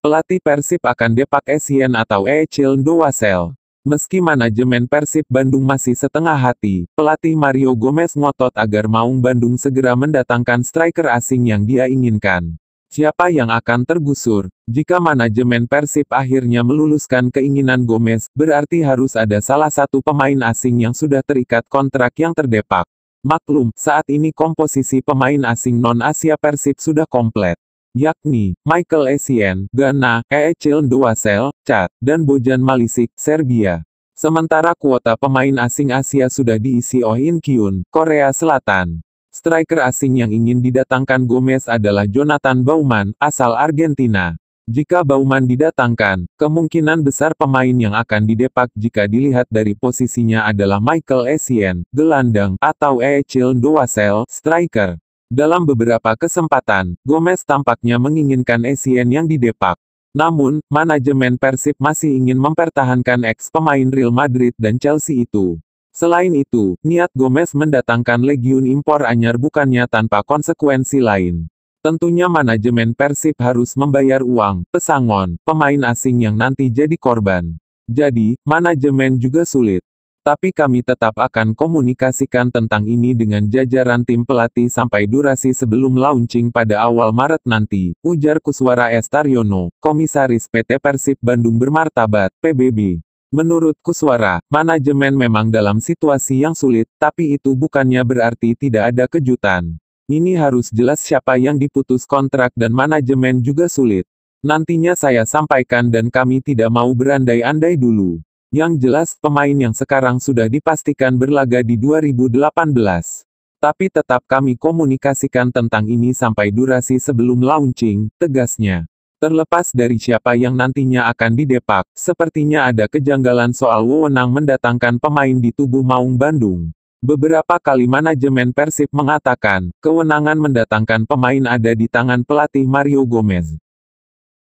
Pelatih Persib akan depak Esien atau Echil Doasel, Meski manajemen Persib Bandung masih setengah hati, pelatih Mario Gomez ngotot agar Maung Bandung segera mendatangkan striker asing yang dia inginkan. Siapa yang akan tergusur? Jika manajemen Persib akhirnya meluluskan keinginan Gomez, berarti harus ada salah satu pemain asing yang sudah terikat kontrak yang terdepak. Maklum, saat ini komposisi pemain asing non-Asia Persib sudah komplit yakni Michael Essien, Ghana, Echil Duasel, Chad, dan Bojan Malisik, Serbia. Sementara kuota pemain asing Asia sudah diisi Oh In Kyun, Korea Selatan. Striker asing yang ingin didatangkan Gomez adalah Jonathan Bauman, asal Argentina. Jika Bauman didatangkan, kemungkinan besar pemain yang akan didepak jika dilihat dari posisinya adalah Michael Essien, gelandang, atau Echil Duasel, striker. Dalam beberapa kesempatan, Gomez tampaknya menginginkan Essien yang didepak. Namun, manajemen Persib masih ingin mempertahankan ex-pemain Real Madrid dan Chelsea itu. Selain itu, niat Gomez mendatangkan legiun impor anyar bukannya tanpa konsekuensi lain. Tentunya manajemen Persib harus membayar uang, pesangon, pemain asing yang nanti jadi korban. Jadi, manajemen juga sulit. Tapi kami tetap akan komunikasikan tentang ini dengan jajaran tim pelatih sampai durasi sebelum launching pada awal Maret nanti, ujar Kuswara Estaryono, Komisaris PT Persib Bandung Bermartabat, PBB. Menurut Kuswara, manajemen memang dalam situasi yang sulit, tapi itu bukannya berarti tidak ada kejutan. Ini harus jelas siapa yang diputus kontrak dan manajemen juga sulit. Nantinya saya sampaikan dan kami tidak mau berandai-andai dulu. Yang jelas pemain yang sekarang sudah dipastikan berlaga di 2018. Tapi tetap kami komunikasikan tentang ini sampai durasi sebelum launching, tegasnya. Terlepas dari siapa yang nantinya akan didepak, sepertinya ada kejanggalan soal wewenang mendatangkan pemain di tubuh Maung Bandung. Beberapa kali manajemen Persib mengatakan, kewenangan mendatangkan pemain ada di tangan pelatih Mario Gomez.